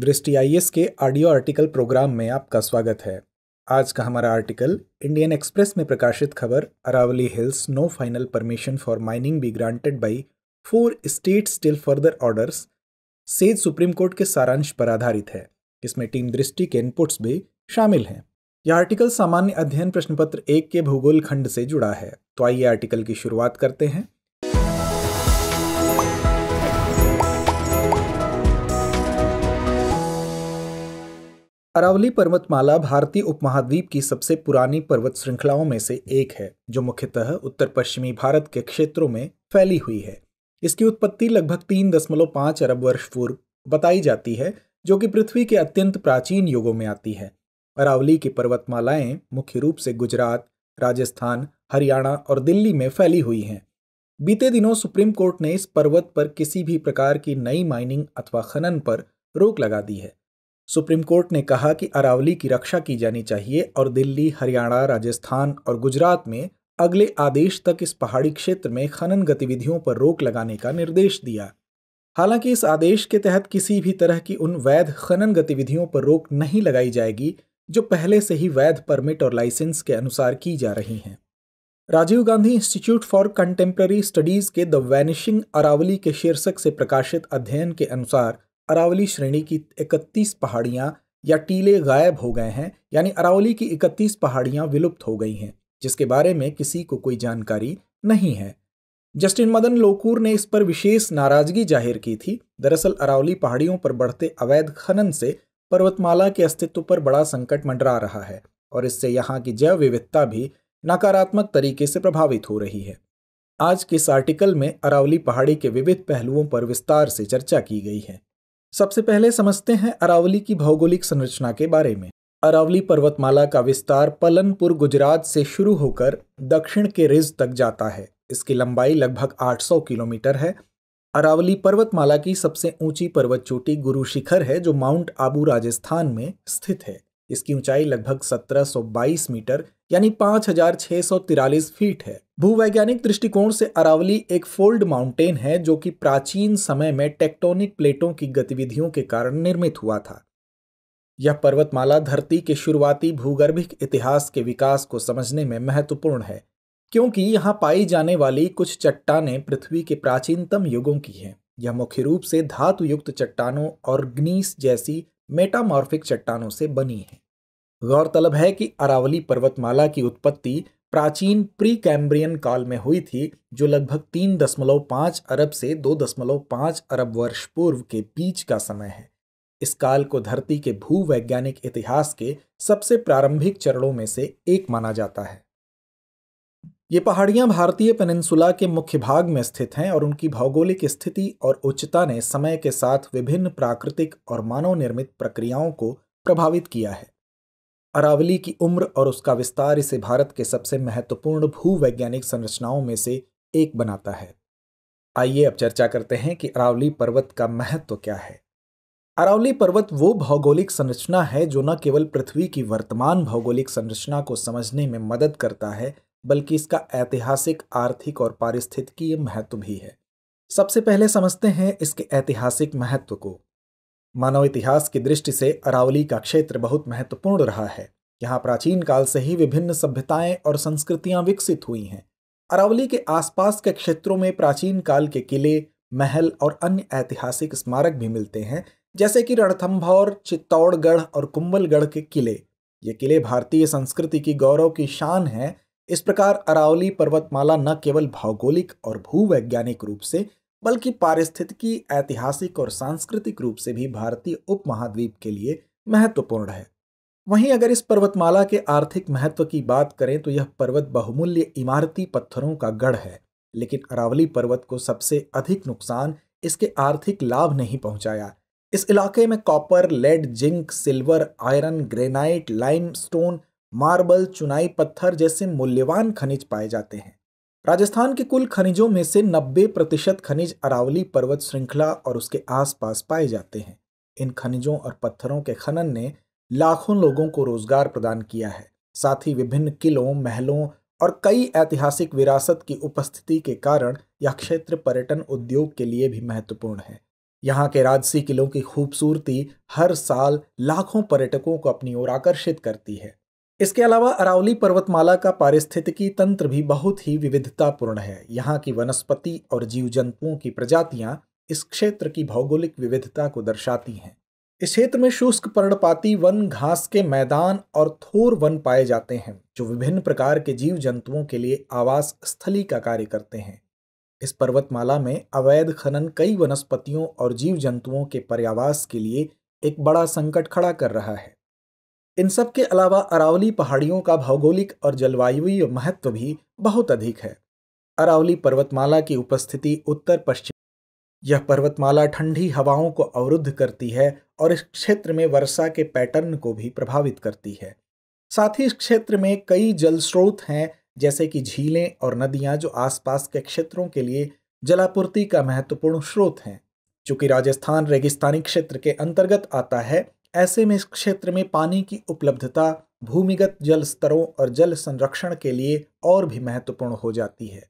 दृष्टि आई के audio article programme में आपका स्वागत है आज का हमारा आर्टिकल इंडियन एक्सप्रेस में प्रकाशित खबर Aravalli hills no final permission for mining be granted by four state still further orders says supreme court के सारांश पर आधारित है इसमें टीम दृष्टि के इनपुट्स भी शामिल हैं यह आर्टिकल सामान्य अध्ययन प्रश्न पत्र एक के भूगोल खंड से जुड़ा है तो आइए आर्टिकल की शुरुआत करते हैं अरावली पर्वतमाला भारतीय उपमहाद्वीप की सबसे पुरानी पर्वत श्रृंखलाओं में से एक है जो मुख्यतः उत्तर पश्चिमी भारत के क्षेत्रों में फैली हुई है इसकी उत्पत्ति लगभग तीन दशमलव पाँच अरब वर्ष पूर्व बताई जाती है जो कि पृथ्वी के अत्यंत प्राचीन युगों में आती है अरावली की पर्वतमालाएं मुख्य रूप से गुजरात राजस्थान हरियाणा और दिल्ली में फैली हुई हैं बीते दिनों सुप्रीम कोर्ट ने इस पर्वत पर किसी भी प्रकार की नई माइनिंग अथवा खनन पर रोक लगा दी है सुप्रीम कोर्ट ने कहा कि अरावली की रक्षा की जानी चाहिए और दिल्ली हरियाणा राजस्थान और गुजरात में अगले आदेश तक इस पहाड़ी क्षेत्र में खनन गतिविधियों पर रोक लगाने का निर्देश दिया हालांकि इस आदेश के तहत किसी भी तरह की उन वैध खनन गतिविधियों पर रोक नहीं लगाई जाएगी जो पहले से ही वैध परमिट और लाइसेंस के अनुसार की जा रही हैं Rajiv Gandhi institute for contemporary studies के द वैनिशिंग अरावली के शीर्षक से प्रकाशित अध्ययन के अनुसार अरावली श्रेणी की 31 पहाड़ियाँ या टीले गायब हो गए हैं यानी अरावली की 31 पहाड़ियाँ विलुप्त हो गई हैं जिसके बारे में किसी को कोई जानकारी नहीं है जस्टिन मदन लोकूर ने इस पर विशेष नाराजगी जाहिर की थी दरअसल अरावली पहाड़ियों पर बढ़ते अवैध खनन से पर्वतमाला के अस्तित्व पर बड़ा संकट मंडरा रहा है और इससे यहाँ की जैव विविधता भी नकारात्मक तरीके से प्रभावित हो रही है आज के इस आर्टिकल में अरावली पहाड़ी के विविध पहलुओं पर विस्तार से चर्चा की गई है सबसे पहले समझते हैं अरावली की भौगोलिक संरचना के बारे में अरावली पर्वतमाला का विस्तार पलनपुर गुजरात से शुरू होकर दक्षिण के रिज तक जाता है इसकी लंबाई लगभग 800 किलोमीटर है अरावली पर्वतमाला की सबसे ऊंची पर्वत चोटी गुरु शिखर है जो माउंट आबू राजस्थान में स्थित है इसकी ऊंचाई लगभग 1722 मीटर यानी पांच हजार छह सौ तिरालीस फीट है भूवैज्ञानिक दृष्टिकोण से अरावली एक फोल्ड माउंटेन है जो कि प्राचीन समय में टेक्टोनिक प्लेटों की गतिविधियों के कारण निर्मित हुआ था यह पर्वतमाला धरती के शुरुआती भूगर्भिक इतिहास के विकास को समझने में महत्वपूर्ण है क्योंकि यहाँ पाई जाने वाली कुछ चट्टाने पृथ्वी के प्राचीनतम युगों की हैं यह मुख्य रूप से धातु युक्त चट्टानों और ग्नीस जैसी मेटामॉर्फिक चट्टानों से बनी है गौरतलब है कि अरावली पर्वतमाला की उत्पत्ति प्राचीन प्री कैम्ब्रियन काल में हुई थी जो लगभग तीन दशमलव पाँच अरब से दो दशमलव पाँच अरब वर्ष पूर्व के बीच का समय है इस काल को धरती के भूवैज्ञानिक इतिहास के सबसे प्रारंभिक चरणों में से एक माना जाता है ये पहाड़ियां भारतीय पेनिनसुला के मुख्य भाग में स्थित हैं और उनकी भौगोलिक स्थिति और उच्चता ने समय के साथ विभिन्न प्राकृतिक और मानव निर्मित प्रक्रियाओं को प्रभावित किया है अरावली की उम्र और उसका विस्तार इसे भारत के सबसे महत्वपूर्ण भूवैज्ञानिक संरचनाओं में से एक बनाता है आइए अब चर्चा करते हैं कि अरावली पर्वत का महत्व क्या है अरावली पर्वत वो भौगोलिक संरचना है जो न केवल पृथ्वी की वर्तमान भौगोलिक संरचना को समझने में मदद करता है बल्कि इसका ऐतिहासिक आर्थिक और पारिस्थितिकीय महत्व भी है सबसे पहले समझते हैं इसके ऐतिहासिक महत्व को मानव इतिहास की दृष्टि से अरावली का क्षेत्र बहुत महत्वपूर्ण रहा है यहाँ प्राचीन काल से ही विभिन्न सभ्यताएं और संस्कृतियां विकसित हुई हैं अरावली के आसपास के क्षेत्रों में प्राचीन काल के किले महल और अन्य ऐतिहासिक स्मारक भी मिलते हैं जैसे कि रणथम्भौर चित्तौड़गढ़ और कुंबलगढ़ के किले ये किले भारतीय संस्कृति की गौरव की शान है इस प्रकार अरावली पर्वतमाला न केवल भौगोलिक और भूवैज्ञानिक रूप से बल्कि पारिस्थितिकी ऐतिहासिक और सांस्कृतिक रूप से भी भारतीय उपमहाद्वीप के लिए महत्वपूर्ण है वहीं अगर इस पर्वतमाला के आर्थिक महत्व की बात करें तो यह पर्वत बहुमूल्य इमारती पत्थरों का गढ़ है लेकिन अरावली पर्वत को सबसे अधिक नुकसान इसके आर्थिक लाभ नहीं पहुंचाया इस इलाके में copper lead zinc silver iron granite limestone marble चुनाई पत्थर जैसे मूल्यवान खनिज पाए जाते हैं राजस्थान के कुल खनिजों में से 90 प्रतिशत खनिज अरावली पर्वत श्रृंखला और उसके आसपास पाए जाते हैं इन खनिजों और पत्थरों के खनन ने लाखों लोगों को रोजगार प्रदान किया है साथ ही विभिन्न किलों महलों और कई ऐतिहासिक विरासत की उपस्थिति के कारण यह क्षेत्र पर्यटन उद्योग के लिए भी महत्वपूर्ण है यहाँ के राजसी किलों की खूबसूरती हर साल लाखों पर्यटकों को अपनी ओर आकर्षित करती है इसके अलावा अरावली पर्वतमाला का पारिस्थितिकी तंत्र भी बहुत ही विविधतापूर्ण है यहाँ की वनस्पति और जीव जंतुओं की प्रजातियाँ इस क्षेत्र की भौगोलिक विविधता को दर्शाती हैं इस क्षेत्र में शुष्क पर्णपाती वन घास के मैदान और थोर वन पाए जाते हैं जो विभिन्न प्रकार के जीव जंतुओं के लिए आवास स्थली का कार्य करते हैं इस पर्वतमाला में अवैध खनन कई वनस्पतियों और जीव जंतुओं के पर्यावास के लिए एक बड़ा संकट खड़ा कर रहा है इन सब के अलावा अरावली पहाड़ियों का भौगोलिक और जलवायु महत्व भी बहुत अधिक है अरावली पर्वतमाला की उपस्थिति उत्तर पश्चिम यह पर्वतमाला ठंडी हवाओं को अवरुद्ध करती है और इस क्षेत्र में वर्षा के पैटर्न को भी प्रभावित करती है साथ ही इस क्षेत्र में कई जल स्रोत हैं जैसे कि झीलें और नदियां जो आसपास के क्षेत्रों के लिए जलापूर्ति का महत्वपूर्ण स्रोत हैं चूंकि राजस्थान रेगिस्तानी क्षेत्र के अंतर्गत आता है ऐसे में इस क्षेत्र में पानी की उपलब्धता भूमिगत जल स्तरों और जल संरक्षण के लिए और भी महत्वपूर्ण हो जाती है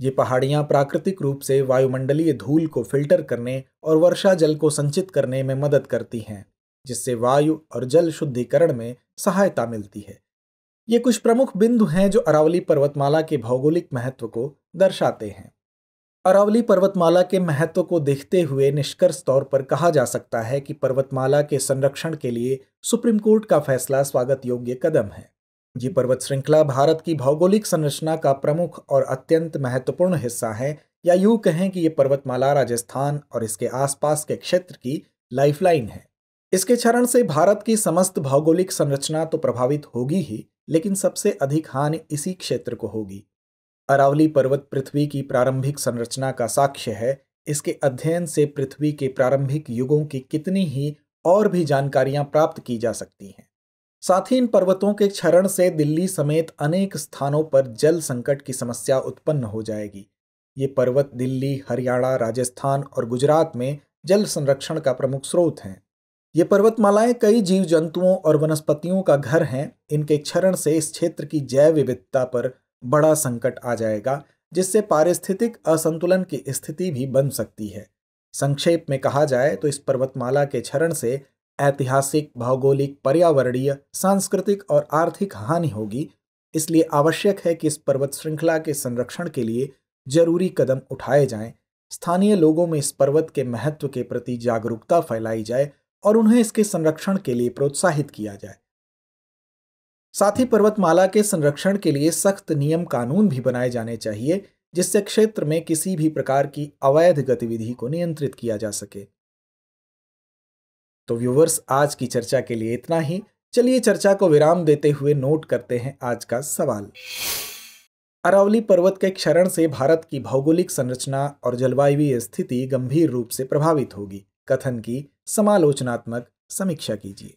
ये पहाड़ियाँ प्राकृतिक रूप से वायुमंडलीय धूल को फिल्टर करने और वर्षा जल को संचित करने में मदद करती हैं जिससे वायु और जल शुद्धिकरण में सहायता मिलती है ये कुछ प्रमुख बिंदु हैं जो अरावली पर्वतमाला के भौगोलिक महत्व को दर्शाते हैं अरावली पर्वतमाला के महत्व को देखते हुए निष्कर्ष तौर पर कहा जा सकता है कि पर्वतमाला के संरक्षण के लिए सुप्रीम कोर्ट का फैसला स्वागत योग्य कदम है ये पर्वत श्रृंखला भारत की भौगोलिक संरचना का प्रमुख और अत्यंत महत्वपूर्ण हिस्सा है या यूं कहें कि ये पर्वतमाला राजस्थान और इसके आसपास के क्षेत्र की लाइफलाइन है इसके क्षरण से भारत की समस्त भौगोलिक संरचना तो प्रभावित होगी ही लेकिन सबसे अधिक हानि इसी क्षेत्र को होगी अरावली पर्वत पृथ्वी की प्रारंभिक संरचना का साक्ष्य है इसके अध्ययन से पृथ्वी के प्रारंभिक युगों की कितनी ही और भी जानकारियां प्राप्त की जा सकती हैं साथ ही इन पर्वतों के क्षरण से दिल्ली समेत अनेक स्थानों पर जल संकट की समस्या उत्पन्न हो जाएगी ये पर्वत दिल्ली हरियाणा राजस्थान और गुजरात में जल संरक्षण का प्रमुख स्रोत हैं ये पर्वतमालाएं कई जीव जंतुओं और वनस्पतियों का घर हैं इनके क्षरण से इस क्षेत्र की जैव विविधता पर बड़ा संकट आ जाएगा जिससे पारिस्थितिक असंतुलन की स्थिति भी बन सकती है संक्षेप में कहा जाए तो इस पर्वतमाला के क्षरण से ऐतिहासिक भौगोलिक पर्यावरणीय सांस्कृतिक और आर्थिक हानि होगी इसलिए आवश्यक है कि इस पर्वत श्रृंखला के संरक्षण के लिए जरूरी कदम उठाए जाएं, स्थानीय लोगों में इस पर्वत के महत्व के प्रति जागरूकता फैलाई जाए और उन्हें इसके संरक्षण के लिए प्रोत्साहित किया जाए साथ ही पर्वतमाला के संरक्षण के लिए सख्त नियम कानून भी बनाए जाने चाहिए जिससे क्षेत्र में किसी भी प्रकार की अवैध गतिविधि को नियंत्रित किया जा सके तो व्यूवर्स आज की चर्चा के लिए इतना ही चलिए चर्चा को विराम देते हुए नोट करते हैं आज का सवाल अरावली पर्वत के क्षरण से भारत की भौगोलिक संरचना और जलवायु स्थिति गंभीर रूप से प्रभावित होगी कथन की समालोचनात्मक समीक्षा कीजिए